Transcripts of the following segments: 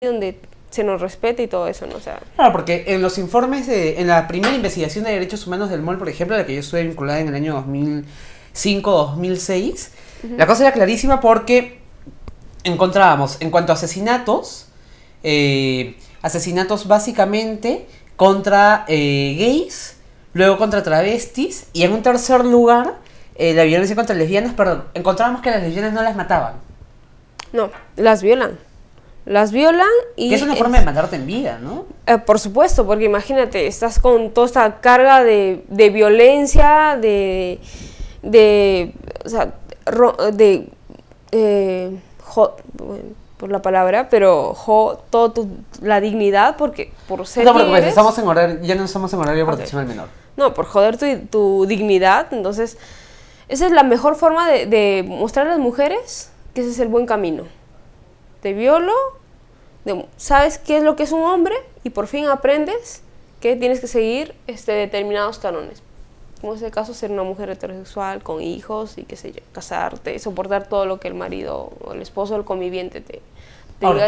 donde se nos respete y todo eso, ¿no? sea... Claro, porque en los informes, de, en la primera investigación de derechos humanos del MOL, por ejemplo, a la que yo estuve vinculada en el año 2005-2006, la cosa era clarísima porque encontrábamos, en cuanto a asesinatos, eh, asesinatos básicamente contra eh, gays, luego contra travestis, y en un tercer lugar, eh, la violencia contra lesbianas, perdón, encontrábamos que las lesbianas no las mataban. No, las violan las violan y... es una forma de mandarte en vida, ¿no? Eh, por supuesto, porque imagínate, estás con toda esta carga de, violencia, de... de... O sea, de... Eh, por la palabra, pero jo, tu, la dignidad, porque por ser... No, estamos en horario, ya no estamos en horario de protección menor. No, por joder tu, dignidad, entonces... Esa es la mejor forma de, de mostrar a las mujeres que ese es el buen camino te violo sabes qué es lo que es un hombre y por fin aprendes que tienes que seguir este, determinados talones Como es el caso ser una mujer heterosexual con hijos y qué sé yo, casarte, soportar todo lo que el marido o el esposo o el conviviente te,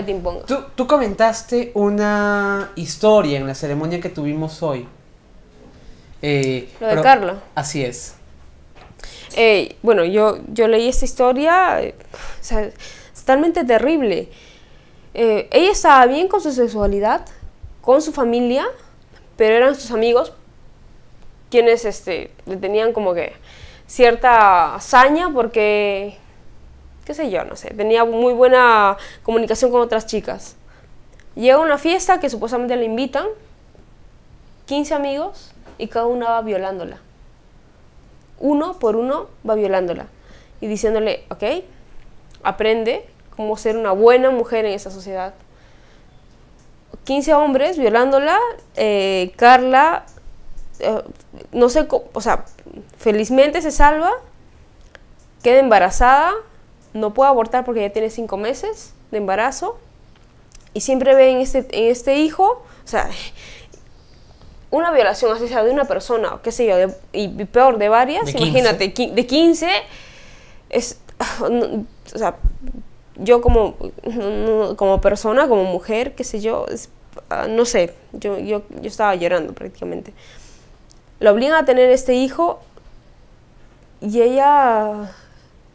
imponga. Tú, comentaste una historia en la ceremonia que tuvimos hoy. Eh, lo de Carla. Así es. Eh, bueno, yo, yo leí esta historia, eh, o es totalmente terrible. Eh, ella estaba bien con su sexualidad, con su familia, pero eran sus amigos quienes este, le tenían como que cierta hazaña porque, qué sé yo, no sé, tenía muy buena comunicación con otras chicas. Llega una fiesta que supuestamente le invitan, 15 amigos, y cada uno va violándola. Uno por uno va violándola y diciéndole, ok, aprende, cómo ser una buena mujer en esa sociedad. 15 hombres violándola, eh, Carla, eh, no sé, o sea, felizmente se salva, queda embarazada, no puede abortar porque ya tiene 5 meses de embarazo, y siempre ve en este, este hijo, o sea, una violación, así sea, de una persona, qué sé yo, y, peor, de varias, imagínate, de 15, es, o sea, yo como, como persona, como mujer, qué sé yo, ah, no sé, yo, yo, yo estaba llorando prácticamente. La obligan a tener este hijo y ella,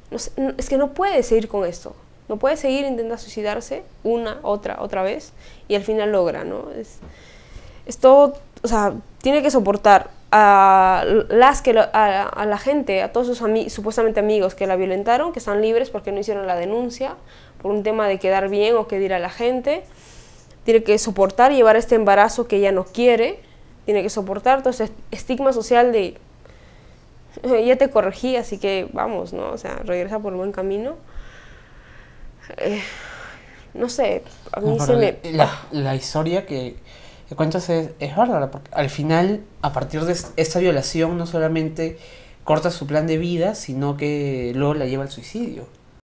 es que no puede seguir con esto. No puede seguir, intenta suicidarse una, otra, otra vez y al final logra, ¿no? Es, es todo, o sea, tiene que soportar a, las que, a, la gente, a todos sus supuestamente amigos que la violentaron, que están libres porque no hicieron la denuncia, por un tema de quedar bien o que dirá la gente, tiene que soportar llevar este embarazo que ella no quiere, tiene que soportar todo ese estigma social de ya te corregí, así que vamos, ¿no? O sea, regresa por el buen camino. Eh, no sé, a mí se me... la ah. historia que, cuentas es, es porque al final, a partir de esta violación, no solamente corta su plan de vida, sino que luego la lleva al suicidio.